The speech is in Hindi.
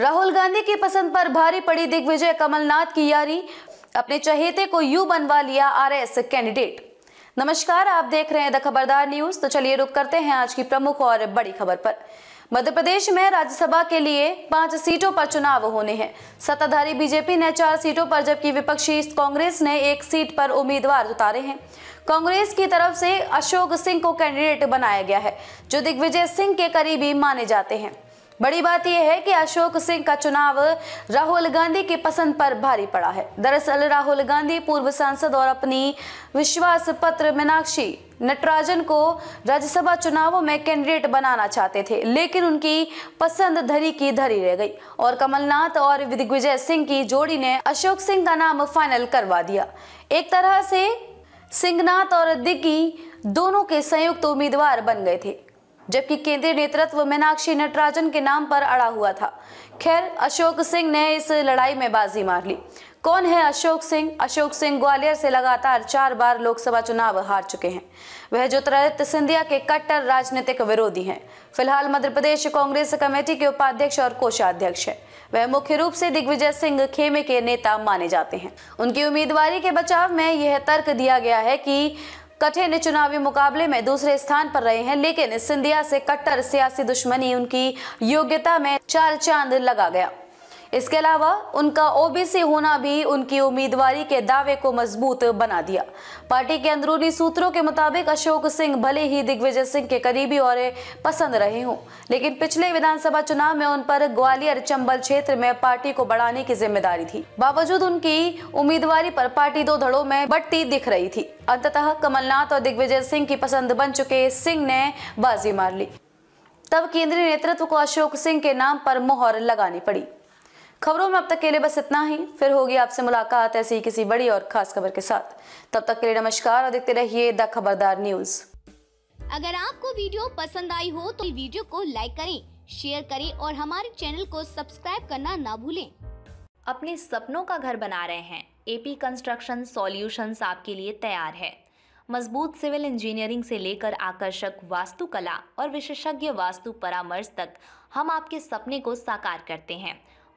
राहुल गांधी की पसंद पर भारी पड़ी दिग्विजय कमलनाथ की यारी अपने चहेते को यू बनवा लिया आरएस कैंडिडेट नमस्कार आप देख रहे हैं द खबरदार न्यूज तो चलिए रुक करते हैं आज की प्रमुख और बड़ी खबर पर मध्य प्रदेश में राज्यसभा के लिए पांच सीटों पर चुनाव होने हैं सत्ताधारी बीजेपी ने चार सीटों पर जबकि विपक्षी कांग्रेस ने एक सीट पर उम्मीदवार उतारे हैं कांग्रेस की तरफ से अशोक सिंह को कैंडिडेट बनाया गया है जो दिग्विजय सिंह के करीबी माने जाते हैं बड़ी बात यह है कि अशोक सिंह का चुनाव राहुल गांधी की पसंद पर भारी पड़ा है दरअसल राहुल गांधी पूर्व सांसद और अपनी विश्वास पत्र मीनाक्षी नटराजन को राज्यसभा चुनावों में कैंडिडेट बनाना चाहते थे लेकिन उनकी पसंद धरी की धरी रह गई और कमलनाथ और दिग्विजय सिंह की जोड़ी ने अशोक सिंह का नाम फाइनल करवा दिया एक तरह से सिंहनाथ और दिग्गी दोनों के संयुक्त उम्मीदवार बन गए थे जबकि केंद्रीय नेतृत्व मीनाक्षी नटराजन के नाम पर अड़ा हुआ था खैर अशोक सिंह ने इस लड़ाई में बाजी मार ली कौन है अशोक सिंह अशोक सिंह ग्वालियर से लगातार चार बार लोकसभा चुनाव हार चुके हैं वह जो ज्योतिरादित्य सिंधिया के कट्टर राजनीतिक विरोधी हैं फिलहाल मध्य प्रदेश कांग्रेस कमेटी के उपाध्यक्ष और कोषाध्यक्ष हैं वह मुख्य रूप से दिग्विजय सिंह खेमे के नेता माने जाते हैं उनकी उम्मीदवारी के बचाव में यह तर्क दिया गया है कि कठिन चुनावी मुकाबले में दूसरे स्थान पर रहे हैं लेकिन सिंधिया से कट्टर सियासी दुश्मनी उनकी योग्यता में चार चांद लगा गया इसके अलावा उनका ओबीसी होना भी उनकी उम्मीदवारी के दावे को मजबूत बना दिया पार्टी के अंदरूनी सूत्रों के मुताबिक अशोक सिंह भले ही दिग्विजय सिंह के करीबी और पसंद रहे हों लेकिन पिछले विधानसभा चुनाव में उन पर ग्वालियर चंबल क्षेत्र में पार्टी को बढ़ाने की जिम्मेदारी थी बावजूद उनकी उम्मीदवारी पर पार्टी दो धड़ों में बढ़ती दिख रही थी अंततः कमलनाथ और दिग्विजय सिंह की पसंद बन चुके सिंह ने बाजी मार ली तब केंद्रीय नेतृत्व को अशोक सिंह के नाम पर मोहर लगानी पड़ी खबरों में अब तक के लिए बस इतना ही फिर होगी आपसे मुलाकात ऐसी ही किसी बड़ी और खास खबर के साथ तब तक के लिए नमस्कार और देखते रहिए द खबरदार न्यूज अगर आपको वीडियो पसंद आई हो तो वीडियो को लाइक करें शेयर करें और हमारे चैनल को सब्सक्राइब करना ना भूलें अपने सपनों का घर बना रहे हैं एपी कंस्ट्रक्शन सॉल्यूशंस आपके लिए तैयार है मजबूत सिविल इंजीनियरिंग से लेकर आकर्षक वास्तुकला और विशेषज्ञ वास्तु परामर्श तक हम आपके सपने को साकार करते हैं